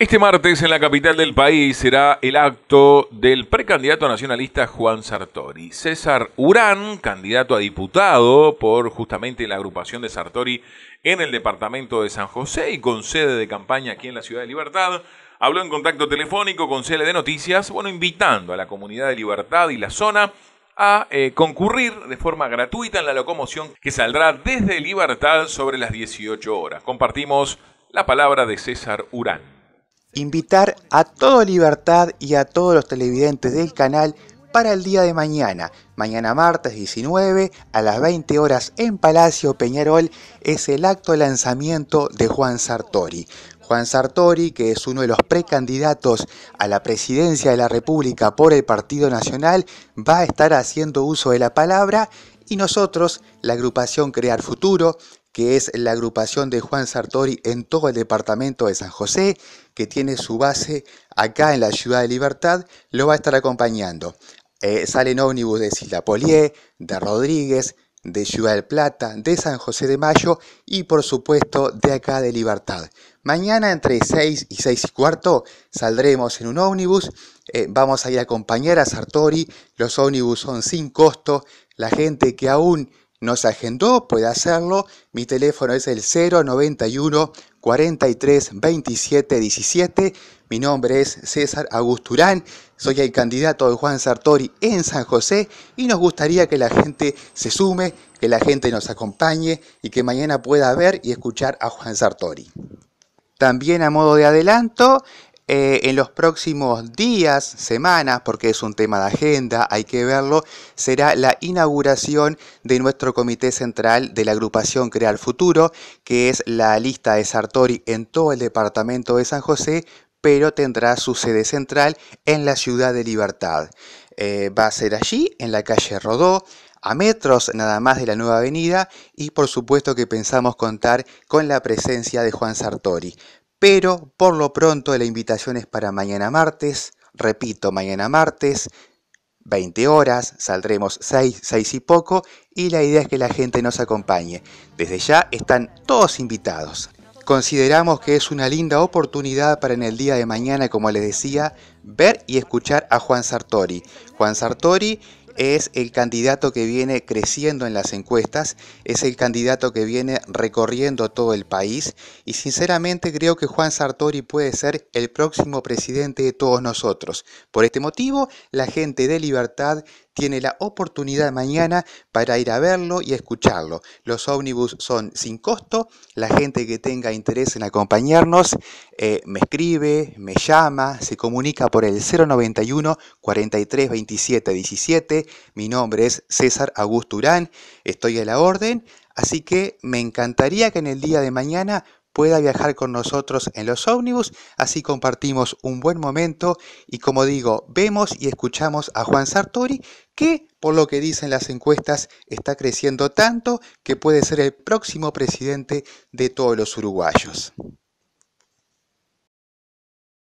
Este martes en la capital del país será el acto del precandidato nacionalista Juan Sartori. César Urán, candidato a diputado por justamente la agrupación de Sartori en el departamento de San José y con sede de campaña aquí en la Ciudad de Libertad, habló en contacto telefónico con sede de Noticias, bueno, invitando a la comunidad de Libertad y la zona a eh, concurrir de forma gratuita en la locomoción que saldrá desde Libertad sobre las 18 horas. Compartimos la palabra de César Urán invitar a todo Libertad y a todos los televidentes del canal para el día de mañana. Mañana martes 19 a las 20 horas en Palacio Peñarol es el acto de lanzamiento de Juan Sartori. Juan Sartori, que es uno de los precandidatos a la presidencia de la República por el Partido Nacional, va a estar haciendo uso de la palabra y nosotros, la agrupación Crear Futuro, que es la agrupación de Juan Sartori en todo el departamento de San José, que tiene su base acá en la ciudad de Libertad, lo va a estar acompañando. Eh, salen ómnibus de Isla de Rodríguez, de Ciudad del Plata, de San José de Mayo y por supuesto de acá de Libertad. Mañana entre 6 y 6 y cuarto saldremos en un ómnibus, eh, vamos a ir a acompañar a Sartori, los ómnibus son sin costo, la gente que aún no se agendó puede hacerlo, mi teléfono es el 091 43 27 17 mi nombre es César Agusturán, soy el candidato de Juan Sartori en San José y nos gustaría que la gente se sume, que la gente nos acompañe y que mañana pueda ver y escuchar a Juan Sartori. También a modo de adelanto, eh, en los próximos días, semanas, porque es un tema de agenda, hay que verlo, será la inauguración de nuestro comité central de la agrupación Crear Futuro, que es la lista de Sartori en todo el departamento de San José, pero tendrá su sede central en la ciudad de Libertad. Eh, va a ser allí, en la calle Rodó, a metros nada más de la nueva avenida y por supuesto que pensamos contar con la presencia de Juan Sartori. Pero por lo pronto la invitación es para mañana martes, repito, mañana martes, 20 horas, saldremos 6, 6 y poco y la idea es que la gente nos acompañe. Desde ya están todos invitados. Consideramos que es una linda oportunidad para en el día de mañana, como les decía, ver y escuchar a Juan Sartori. Juan Sartori es el candidato que viene creciendo en las encuestas, es el candidato que viene recorriendo todo el país y sinceramente creo que Juan Sartori puede ser el próximo presidente de todos nosotros. Por este motivo, la gente de Libertad tiene la oportunidad mañana para ir a verlo y a escucharlo. Los ómnibus son sin costo, la gente que tenga interés en acompañarnos eh, me escribe, me llama, se comunica por el 091 43 27 17. Mi nombre es César Augusto Urán, estoy a la orden, así que me encantaría que en el día de mañana pueda viajar con nosotros en los ómnibus, así compartimos un buen momento y como digo, vemos y escuchamos a Juan Sartori que, por lo que dicen las encuestas, está creciendo tanto que puede ser el próximo presidente de todos los uruguayos.